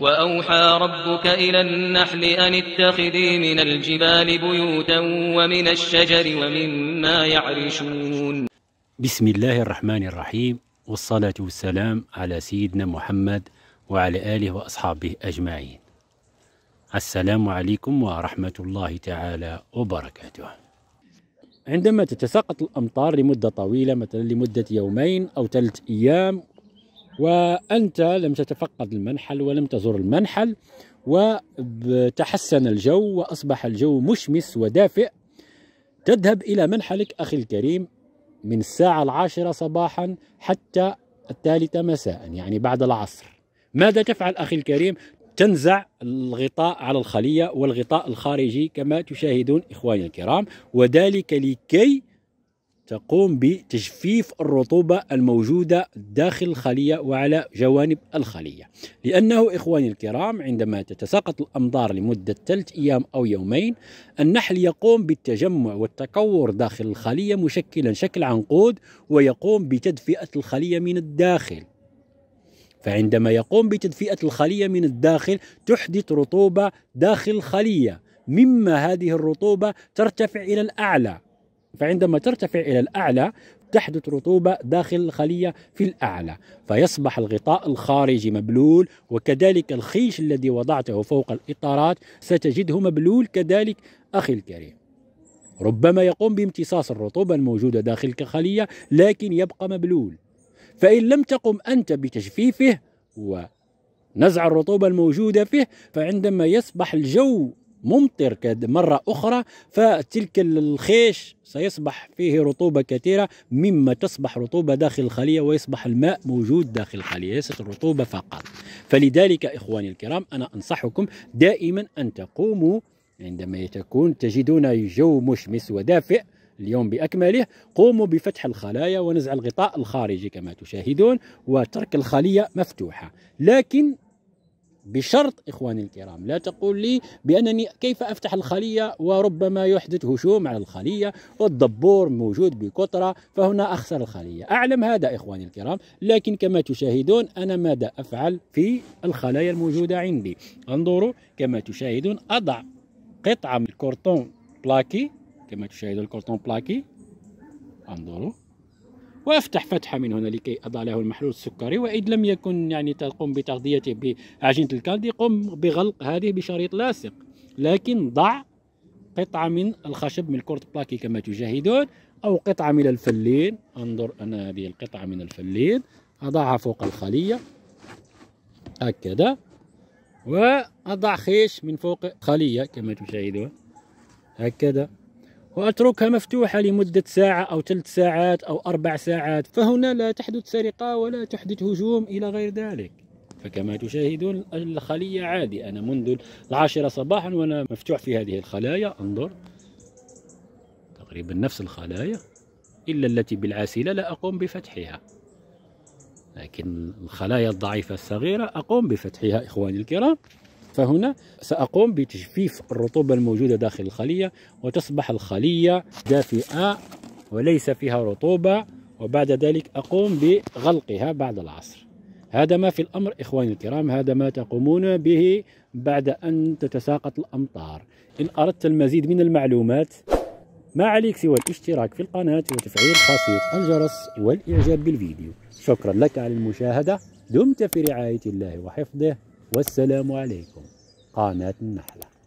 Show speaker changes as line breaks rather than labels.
وأوحى ربك إلى النحل أن اتخذي من الجبال بيوتا ومن الشجر ومما يعرشون بسم الله الرحمن الرحيم والصلاة والسلام على سيدنا محمد وعلى آله وأصحابه أجمعين السلام عليكم ورحمة الله تعالى وبركاته عندما تتساقط الأمطار لمدة طويلة مثلا لمدة يومين أو ثلاث أيام وأنت لم تتفقد المنحل ولم تزر المنحل وتحسن الجو وأصبح الجو مشمس ودافئ تذهب إلى منحلك أخي الكريم من الساعة العاشرة صباحا حتى الثالثة مساء يعني بعد العصر ماذا تفعل أخي الكريم؟ تنزع الغطاء على الخلية والغطاء الخارجي كما تشاهدون إخواني الكرام وذلك لكي تقوم بتجفيف الرطوبة الموجودة داخل الخلية وعلى جوانب الخلية لأنه إخواني الكرام عندما تتساقط الأمطار لمدة ثلاث أيام أو يومين النحل يقوم بالتجمع والتكور داخل الخلية مشكلا شكل عنقود ويقوم بتدفئة الخلية من الداخل فعندما يقوم بتدفئة الخلية من الداخل تحدث رطوبة داخل الخلية مما هذه الرطوبة ترتفع إلى الأعلى فعندما ترتفع إلى الأعلى تحدث رطوبة داخل الخلية في الأعلى فيصبح الغطاء الخارجي مبلول وكذلك الخيش الذي وضعته فوق الإطارات ستجده مبلول كذلك أخي الكريم ربما يقوم بامتصاص الرطوبة الموجودة داخل الخلية لكن يبقى مبلول فإن لم تقم أنت بتجفيفه ونزع الرطوبة الموجودة فيه فعندما يصبح الجو ممطر مرة أخرى فتلك الخيش سيصبح فيه رطوبة كثيرة مما تصبح رطوبة داخل الخلية ويصبح الماء موجود داخل الخلية ليست الرطوبة فقط فلذلك إخواني الكرام أنا أنصحكم دائما أن تقوموا عندما تكون تجدون جو مشمس ودافئ اليوم بأكمله قوموا بفتح الخلايا ونزع الغطاء الخارجي كما تشاهدون وترك الخلية مفتوحة لكن بشرط إخواني الكرام لا تقول لي بأنني كيف أفتح الخلية وربما يحدث هشوم على الخلية والدبور موجود بكثرة فهنا أخسر الخلية أعلم هذا إخواني الكرام لكن كما تشاهدون أنا ماذا أفعل في الخلايا الموجودة عندي انظروا كما تشاهدون أضع قطعة من الكرتون بلاكي كما تشاهدون الكرتون بلاكي انظروا وأفتح فتحة من هنا لكي أضع له المحلول السكري وإن لم يكن يعني تقوم بتغذيته بعجينة الكاندي قم بغلق هذه بشريط لاصق لكن ضع قطعة من الخشب من الكورت بلاكي كما تشاهدون أو قطعة من الفلين انظر أنا هذه القطعة من الفلين أضعها فوق الخلية هكذا وأضع خيش من فوق خلية كما تشاهدون هكذا وأتركها مفتوحة لمدة ساعة أو ثلث ساعات أو أربع ساعات فهنا لا تحدث سرقة ولا تحدث هجوم إلى غير ذلك فكما تشاهدون الخلية عادي أنا منذ العاشرة صباحا وأنا مفتوح في هذه الخلايا انظر تقريبا نفس الخلايا إلا التي بالعاسلة لا أقوم بفتحها لكن الخلايا الضعيفة الصغيرة أقوم بفتحها إخواني الكرام فهنا سأقوم بتجفيف الرطوبة الموجودة داخل الخلية وتصبح الخلية دافئة وليس فيها رطوبة وبعد ذلك أقوم بغلقها بعد العصر هذا ما في الأمر إخواني الكرام هذا ما تقومون به بعد أن تتساقط الأمطار إن أردت المزيد من المعلومات ما عليك سوى الاشتراك في القناة وتفعيل خاصية الجرس والإعجاب بالفيديو شكرا لك على المشاهدة دمت في رعاية الله وحفظه والسلام عليكم قناة النحله